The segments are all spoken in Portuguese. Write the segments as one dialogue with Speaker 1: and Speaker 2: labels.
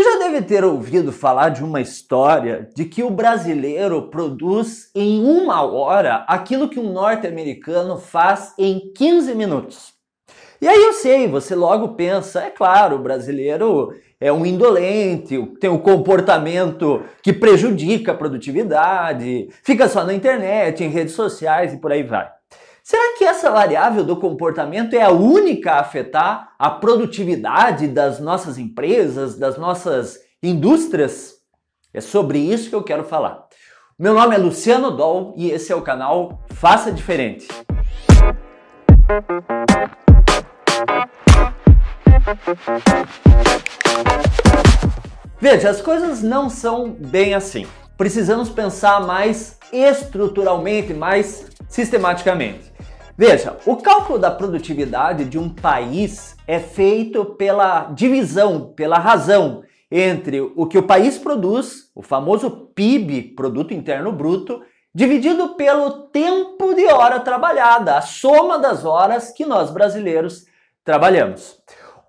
Speaker 1: Você já deve ter ouvido falar de uma história de que o brasileiro produz em uma hora aquilo que um norte-americano faz em 15 minutos. E aí eu sei, você logo pensa, é claro, o brasileiro é um indolente, tem um comportamento que prejudica a produtividade, fica só na internet, em redes sociais e por aí vai. Será que essa variável do comportamento é a única a afetar a produtividade das nossas empresas, das nossas indústrias? É sobre isso que eu quero falar. Meu nome é Luciano Doll e esse é o canal Faça Diferente. Veja, as coisas não são bem assim. Precisamos pensar mais estruturalmente, mais sistematicamente. Veja, o cálculo da produtividade de um país é feito pela divisão, pela razão entre o que o país produz, o famoso PIB, produto interno bruto, dividido pelo tempo de hora trabalhada, a soma das horas que nós brasileiros trabalhamos.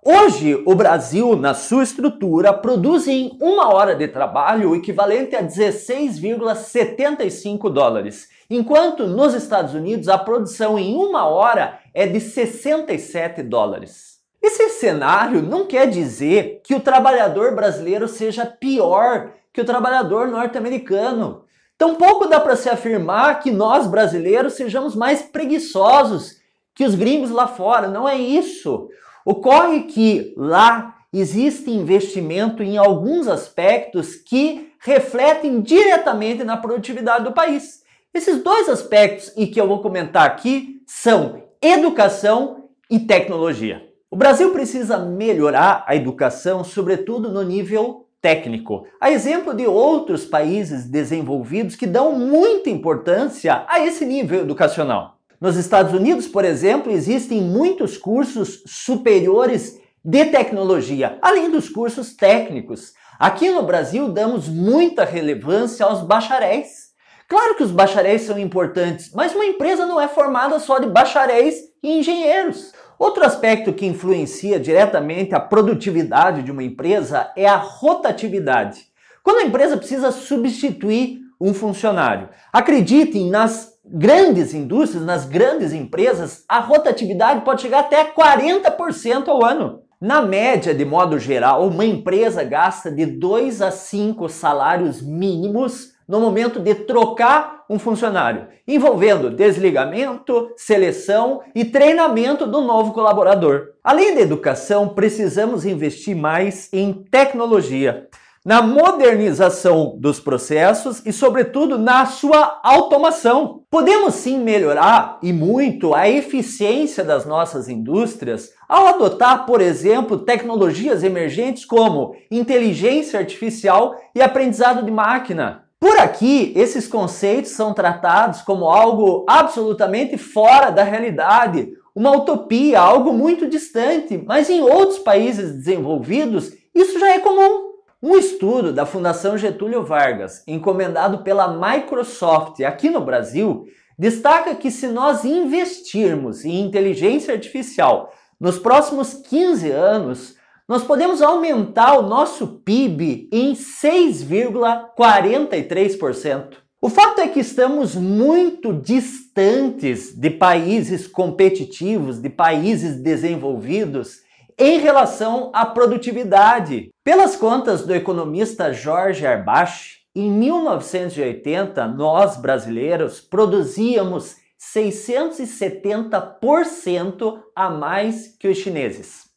Speaker 1: Hoje, o Brasil, na sua estrutura, produz em uma hora de trabalho o equivalente a 16,75 dólares, enquanto nos Estados Unidos a produção em uma hora é de 67 dólares. Esse cenário não quer dizer que o trabalhador brasileiro seja pior que o trabalhador norte-americano. Tampouco dá para se afirmar que nós brasileiros sejamos mais preguiçosos que os gringos lá fora. Não é isso. Ocorre que lá existe investimento em alguns aspectos que refletem diretamente na produtividade do país. Esses dois aspectos e que eu vou comentar aqui são educação e tecnologia. O Brasil precisa melhorar a educação, sobretudo no nível técnico. A exemplo de outros países desenvolvidos que dão muita importância a esse nível educacional. Nos Estados Unidos, por exemplo, existem muitos cursos superiores de tecnologia, além dos cursos técnicos. Aqui no Brasil, damos muita relevância aos bacharéis. Claro que os bacharéis são importantes, mas uma empresa não é formada só de bacharéis e engenheiros. Outro aspecto que influencia diretamente a produtividade de uma empresa é a rotatividade. Quando a empresa precisa substituir um funcionário, acreditem nas grandes indústrias, nas grandes empresas, a rotatividade pode chegar até 40% ao ano. Na média, de modo geral, uma empresa gasta de 2 a 5 salários mínimos no momento de trocar um funcionário, envolvendo desligamento, seleção e treinamento do novo colaborador. Além da educação, precisamos investir mais em tecnologia na modernização dos processos e, sobretudo, na sua automação. Podemos sim melhorar e muito a eficiência das nossas indústrias ao adotar, por exemplo, tecnologias emergentes como inteligência artificial e aprendizado de máquina. Por aqui, esses conceitos são tratados como algo absolutamente fora da realidade, uma utopia, algo muito distante, mas em outros países desenvolvidos isso já é comum. Um estudo da Fundação Getúlio Vargas, encomendado pela Microsoft aqui no Brasil, destaca que se nós investirmos em inteligência artificial nos próximos 15 anos, nós podemos aumentar o nosso PIB em 6,43%. O fato é que estamos muito distantes de países competitivos, de países desenvolvidos em relação à produtividade. Pelas contas do economista Jorge Arbache, em 1980, nós brasileiros produzíamos 670% a mais que os chineses.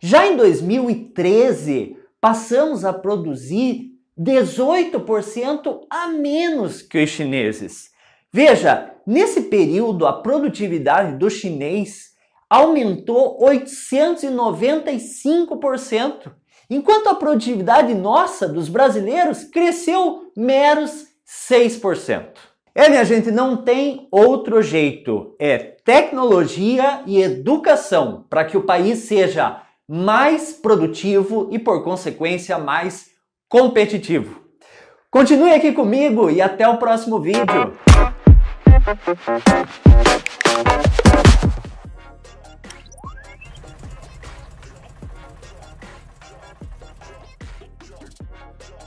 Speaker 1: Já em 2013, passamos a produzir 18% a menos que os chineses. Veja, nesse período a produtividade do chinês aumentou 895%, enquanto a produtividade nossa, dos brasileiros, cresceu meros 6%. É, minha gente, não tem outro jeito. É tecnologia e educação para que o país seja mais produtivo e, por consequência, mais competitivo. Continue aqui comigo e até o próximo vídeo.